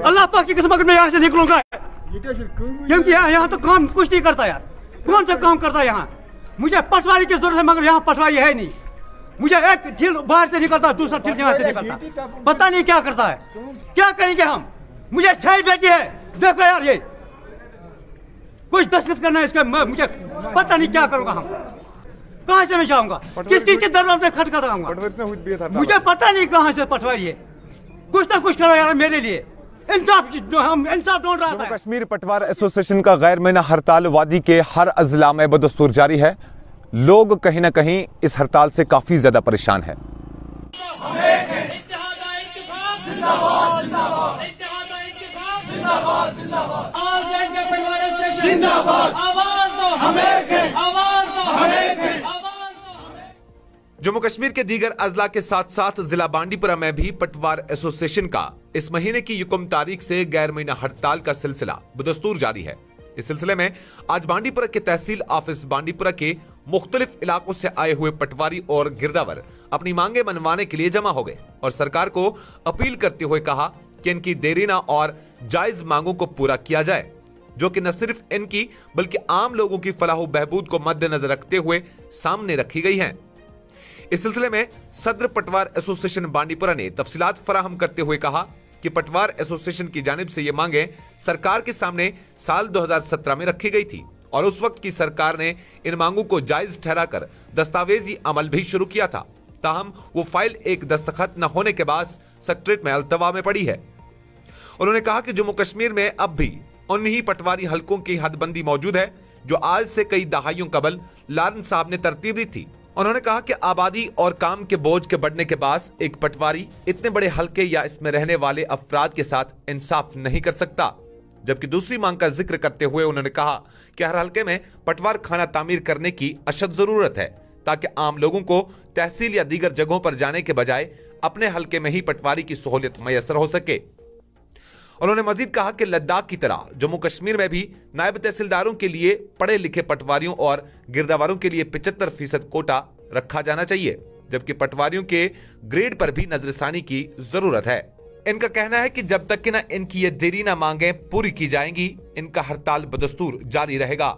अल्लाह पाक की किस्म अगर मैं यहाँ से निकलूंगा क्योंकि यहाँ तो काम कुछ नहीं करता यार कौन सा काम करता है यहाँ मुझे पटवारी की जरूरत है मगर यहाँ पटवारी है नहीं मुझे एक झील बाहर से निकलता दूसरा झील यहाँ से निकलता पता नहीं क्या करता है क्या करेंगे हम मुझे छह बेटी है देखो यार ये कुछ दस्त करना है इसका मुझे पता नहीं क्या करूंगा हम कहा से मैं जाऊंगा किस किस दरबार में खट कराऊंगा मुझे पता नहीं कहाँ से पटवारी है कुछ ना कुछ करो यार मेरे लिए कश्मीर पटवार एसोसिएशन का गैर महीना हड़ताल वादी के हर अजला में बदस्तूर जारी है लोग कहीं ना कहीं इस हड़ताल से काफी ज्यादा परेशान है जम्मू कश्मीर के दीगर अजला के साथ साथ जिला बांडीपुरा में भी पटवार एसोसिएशन का इस महीने की युकम तारीख से गैर महीना हड़ताल का सिलसिला बदस्तूर जारी है इस सिलसिले में आज बांडीपुरा के तहसील ऑफिस बांडीपुरा के मुख्तलिफ इलाकों से आए हुए पटवारी और गिरदावर अपनी मांगे मनवाने के लिए जमा हो गए और सरकार को अपील करते हुए कहा कि इनकी देरीना और जायज मांगों को पूरा किया जाए जो कि न सिर्फ इनकी बल्कि आम लोगों की फलाह बहबूद को मद्देनजर रखते हुए सामने रखी गई है इस सिलसिले में सदर पटवार एसोसिएशन बांडीपुरा ने तफसीत फराहम करते हुए कहा कि पटवार एसोसिएशन की जानब से ये मांगे सरकार के सामने साल 2017 में रखी गई थी और उस वक्त की सरकार ने इन मांगों को जायज ठहराकर दस्तावेजी अमल भी शुरू किया था ताहम वो फाइल एक दस्तखत न होने के बाद सेक्ट्रेट में अल्तवा में पड़ी है उन्होंने कहा कि जम्मू कश्मीर में अब भी उन्हीं पटवारी हलकों की हदबंदी मौजूद है जो आज से कई दहाइयों कबल लारन साहब ने तरतीब दी थी उन्होंने कहा कि आबादी और काम के बोझ के बढ़ने के बाद एक पटवारी इतने बड़े हलके या इसमें रहने वाले अफराद के साथ इंसाफ नहीं कर सकता जबकि दूसरी मांग का जिक्र करते हुए उन्होंने कहा कि हर हलके में पटवार खाना तामीर करने की अशद जरूरत है ताकि आम लोगों को तहसील या दीगर जगहों पर जाने के बजाय अपने हलके में ही पटवारी की सहूलियत मैसर हो सके उन्होंने मजीद कहा कि लद्दाख की तरह जम्मू कश्मीर में भी नायब तहसीलदारों के लिए पढ़े लिखे पटवारियों और गिरदावारों के लिए पिचहत्तर फीसद कोटा रखा जाना चाहिए जबकि पटवारियों के ग्रेड पर भी नजरसानी की जरूरत है इनका कहना है कि जब तक कि ना इनकी ये देरी ना मांगे पूरी की जाएंगी इनका हड़ताल बदस्तूर जारी रहेगा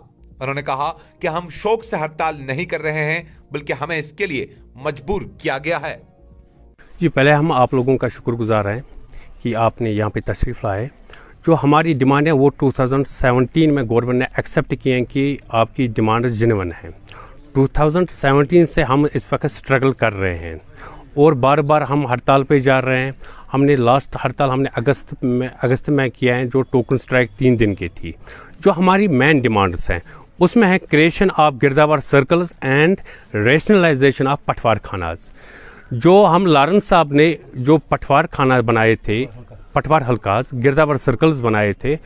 उन्होंने कहा कि हम शोक से हड़ताल नहीं कर रहे हैं बल्कि हमें इसके लिए मजबूर किया गया है जी पहले हम आप लोगों का शुक्रगुजार हैं कि आपने यहाँ पे तशरीफ़ लाए जो हमारी डिमांड है वो 2017 में गवर्नमेंट ने एक्सेप्ट किए हैं कि आपकी डिमांड जिनवन है 2017 से हम इस वक्त स्ट्रगल कर रहे हैं और बार बार हम हड़ताल पे जा रहे हैं हमने लास्ट हड़ताल हमने अगस्त में अगस्त में किया है जो टोकन स्ट्राइक तीन दिन की थी जो हमारी मेन डिमांड्स हैं उसमें है creation of girdawar circles and rationalisation of patwar khanas जो हम लारन साहब ने जो पठवार खाना बनाए थे पठवार हल्काज गिरदावर सर्कल्स बनाए थे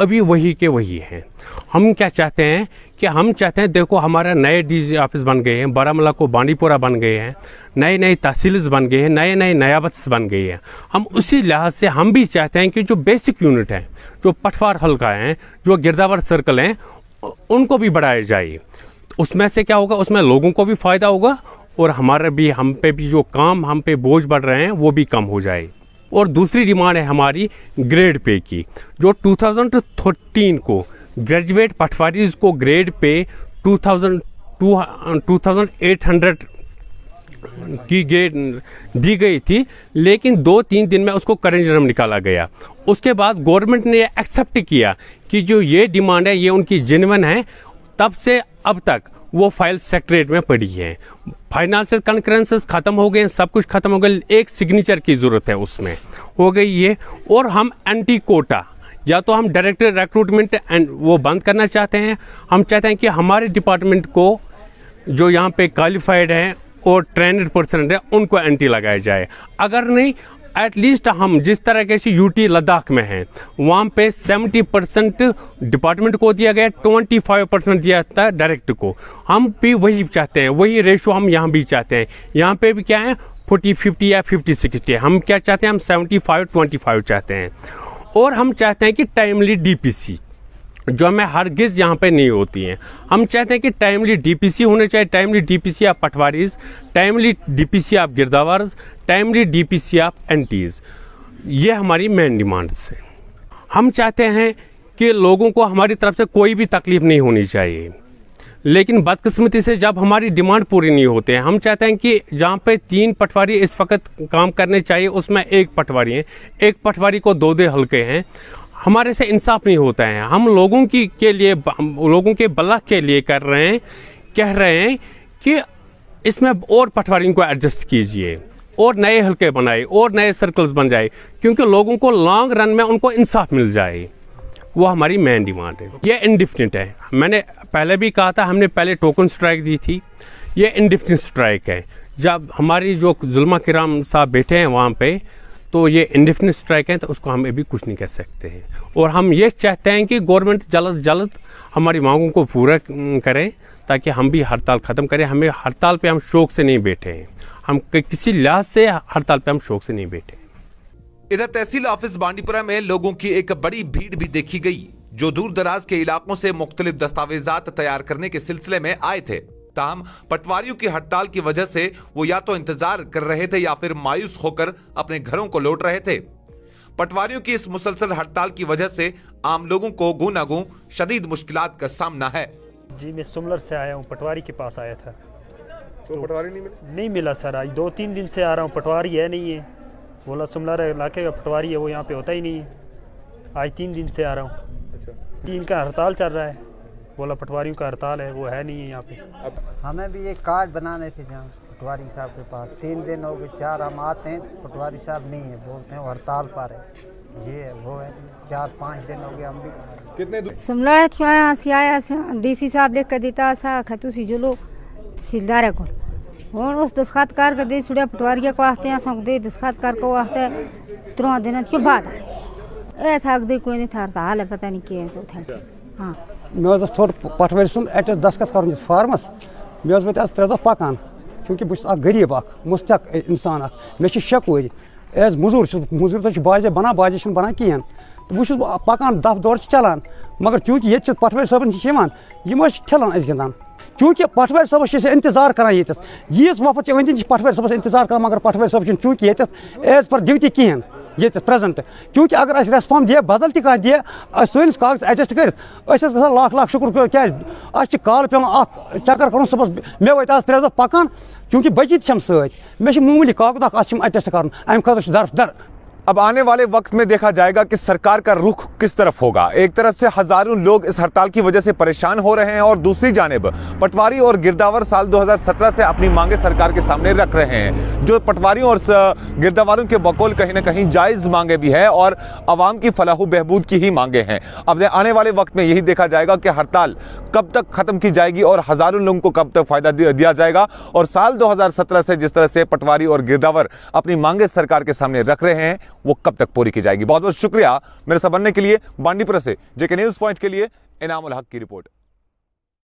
अभी वही के वही हैं हम क्या चाहते हैं कि हम चाहते हैं देखो हमारा नए डीजी ऑफिस बन गए हैं बारामूला को बांडीपुरा बन गए हैं नए नए तहसील्स बन गए हैं नए नए नयाबत्स बन गए हैं हम उसी लिहाज से हम भी चाहते हैं कि जो बेसिक यूनिट हैं जो पठवार हल्का हैं जो गिरदावर सर्कल हैं उनको भी बढ़ाया जाए उसमें से क्या होगा उसमें लोगों को भी फ़ायदा होगा और हमारे भी हम पे भी जो काम हम पे बोझ बढ़ रहे हैं वो भी कम हो जाए और दूसरी डिमांड है हमारी ग्रेड पे की जो 2013 को ग्रेजुएट पटवारीज को ग्रेड पे 2000 2800 की ग्रेड दी गई थी लेकिन दो तीन दिन में उसको करेंट जन्म निकाला गया उसके बाद गवर्नमेंट ने एक्सेप्ट किया कि जो ये डिमांड है ये उनकी जेनवन है तब से अब तक वो फाइल सेक्रेट में पड़ी है फाइनेंशियल कॉन्करेंसेस खत्म हो गए सब कुछ खत्म हो गए एक सिग्नेचर की ज़रूरत है उसमें हो गई ये और हम एंटी कोटा या तो हम डायरेक्टर रिक्रूटमेंट एंड वो बंद करना चाहते हैं हम चाहते हैं कि हमारे डिपार्टमेंट को जो यहाँ पे क्वालिफाइड हैं और ट्रेनड पर्सन है उनको एंटी लगाया जाए अगर नहीं एटलीस्ट हम जिस तरह के यूटी लद्दाख में हैं वहाँ पे 70 परसेंट डिपार्टमेंट को दिया गया 25 परसेंट दिया जाता है डायरेक्ट को हम भी वही चाहते हैं वही रेशो हम यहाँ भी चाहते हैं यहाँ पे भी क्या है फोर्टी फिफ्टी या फिफ्टी सिक्सटी हम क्या चाहते हैं हम सेवेंटी फाइव ट्वेंटी फाइव चाहते हैं और हम चाहते हैं कि टाइमली डी जो हमें हर गिज़ यहाँ पे नहीं होती हैं हम चाहते हैं कि टाइमली डीपीसी होने चाहिए टाइमली डीपीसी आप पटवारीज टाइमली डीपीसी आप गिरदावर्स टाइमली डीपीसी आप एंटीज़ ये हमारी मेन डिमांड्स हैं हम चाहते हैं कि लोगों को हमारी तरफ से कोई भी तकलीफ़ नहीं होनी चाहिए लेकिन बदकिस्मती से जब हमारी डिमांड पूरी नहीं होते हैं हम चाहते हैं कि जहाँ पे तीन पटवारी इस वक्त काम करने चाहिए उसमें एक पटवारी है एक पटवारी को दो दे हल्के हैं हमारे से इंसाफ नहीं होता है हम लोगों की के लिए लोगों के बल्ला के लिए कर रहे हैं कह रहे हैं कि इसमें और पटवारी को एडजस्ट कीजिए और नए हल्के बनाए और नए सर्कल्स बन जाए क्योंकि लोगों को लॉन्ग रन में उनको इंसाफ मिल जाए वो हमारी मेन डिमांड है ये इनडिफिनिट है मैंने पहले भी कहा था हमने पहले टोकन स्ट्राइक दी थी ये इनडिफिनिट स्ट्राइक है जब हमारी जो जुल्मा किराम साहब बैठे हैं वहाँ पर तो ये इंडिफिनिट स्ट्राइक है तो उसको हम अभी कुछ नहीं कह सकते हैं और हम ये चाहते हैं कि गवर्नमेंट जल्द जल्द हमारी मांगों को पूरा करें ताकि हम भी हड़ताल ख़त्म करें हमें हड़ताल पे हम शौक से नहीं बैठे हैं हम किसी लिहाज से हड़ताल पे हम शौक से नहीं बैठे इधर तहसील ऑफिस बांडीपुरा में लोगों की एक बड़ी भीड़ भी देखी गई जो दूर दराज के इलाकों से मुख्तलिफ दस्तावेजात तैयार करने के सिलसिले में आए थे ताहम पटवारियों की हड़ताल की वजह से वो या तो इंतजार कर रहे थे या फिर मायूस होकर अपने घरों को लौट रहे थे पटवारियों की इस मुसलसल हड़ताल की वजह से आम लोगों को गुनागू शदीद मुश्किल का सामना है जी मैं सुमलर से आया हूँ पटवारी के पास आया था तो, तो पटवारी नहीं मिला नहीं मिला सर आज दो तीन दिन से आ रहा हूँ पटवारी है नहीं है बोला सुमलर इलाके का पटवारी है वो यहाँ पे होता ही नहीं है आज तीन दिन से आ रहा हूँ अच्छा। इनका हड़ताल चल रहा है बोला पटवारी का हड़ताल है वो है नहीं है यहाँ पे हमें भी एक कार्ड बनाने थे जहाँ पटवारी साहब के पास तीन दिन हो गए चार हम आते हैं पटवारी साहब नहीं है बोलते हैं हड़ताल पर है ये है, वो है चार पाँच दिन हो गए हम भी कितने डी सी साहब लिख कर देता सा खतु सी जुलो सिलदार है कौन और उस कार के दे छुड़िया पटवारी को आस्ते हैं संग दे दस्खात कार को हैं त्रों दिन चुप बात है ऐ दे कोई नहीं था तो हाल है पता नहीं क्या है तो था अच्छा। मे थोड़ पटव सुच दस्खत कर फार्मस मे वे आज त्रे दह पकान क्योंकि बहुत गरीब अख मुस्त इंसान अख मे शकुर एज मजूर मजूर तो बाजे बनान बाजे बनान कहें तो बहु पकान दफ दौर चलान मगर चूंकि ये पटव सबन ठलान अस चूंकि पटव इंतजार करा ये ईस वफत पटव इंतजार कर मगर पटव चूंकि ये एज पर डिटी कहें ये प्रेजेंट तो चूंकि अगर अस रेस्फॉर्म दिए बदल तक दिए सोस कागज एडजस्ट कर लाख लाख शुक्र क्या अस कल पे चक्कर कर सुबह मे वत आज त्रे दह पकान चूंकि बची तम सत मे मूली कागद अम कर अमि खुद दर दर अब आने वाले वक्त में देखा जाएगा कि सरकार का रुख किस तरफ होगा एक तरफ से हजारों लोग इस हड़ताल की वजह से परेशान हो रहे हैं और दूसरी जानब पटवारी और गिरदावर साल 2017 से अपनी मांगे सरकार के सामने रख रहे हैं जो पटवारियों और गिरदावरों के बकौल कहीं ना कहीं जायज़ मांगे भी है और आवाम की फलाह बहबूद की ही मांगे हैं अब आने वाले वक्त में यही देखा जाएगा कि हड़ताल कब तक ख़त्म की जाएगी और हज़ारों लोगों को कब तक फ़ायदा दिया जाएगा और साल दो से जिस तरह से पटवारी और गिरदावर अपनी मांगे सरकार के सामने रख रहे हैं वो कब तक पूरी की जाएगी बहुत बहुत शुक्रिया मेरे बनने के लिए बांडीपुरा से जेके न्यूज़ पॉइंट के लिए इनाम हक की रिपोर्ट